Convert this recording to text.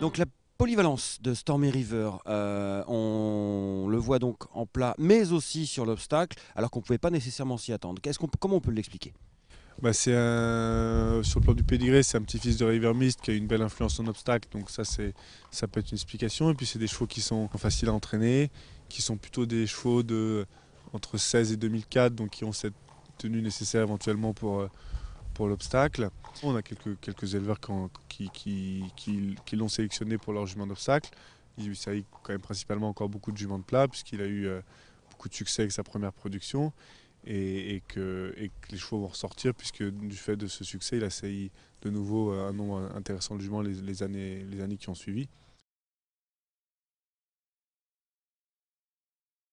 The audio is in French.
Donc la polyvalence de Stormy River, euh, on le voit donc en plat, mais aussi sur l'obstacle, alors qu'on ne pouvait pas nécessairement s'y attendre. comment on peut l'expliquer bah, c'est un... sur le plan du pédigré, c'est un petit-fils de River Mist qui a une belle influence en obstacle, donc ça c'est ça peut être une explication. Et puis c'est des chevaux qui sont faciles à entraîner, qui sont plutôt des chevaux de entre 16 et 2004, donc qui ont cette tenue nécessaire éventuellement pour euh, pour l'obstacle. On a quelques, quelques éleveurs qui, l'ont sélectionné pour leur jument d'obstacle. Il s'agit quand même principalement encore beaucoup de juments de plat, puisqu'il a eu euh, beaucoup de succès avec sa première production. Et, que, les chevaux vont ressortir, puisque du fait de ce succès, il a essayé de nouveau euh, un nombre euh, intéressant de juments les, années, les années qui ont suivi.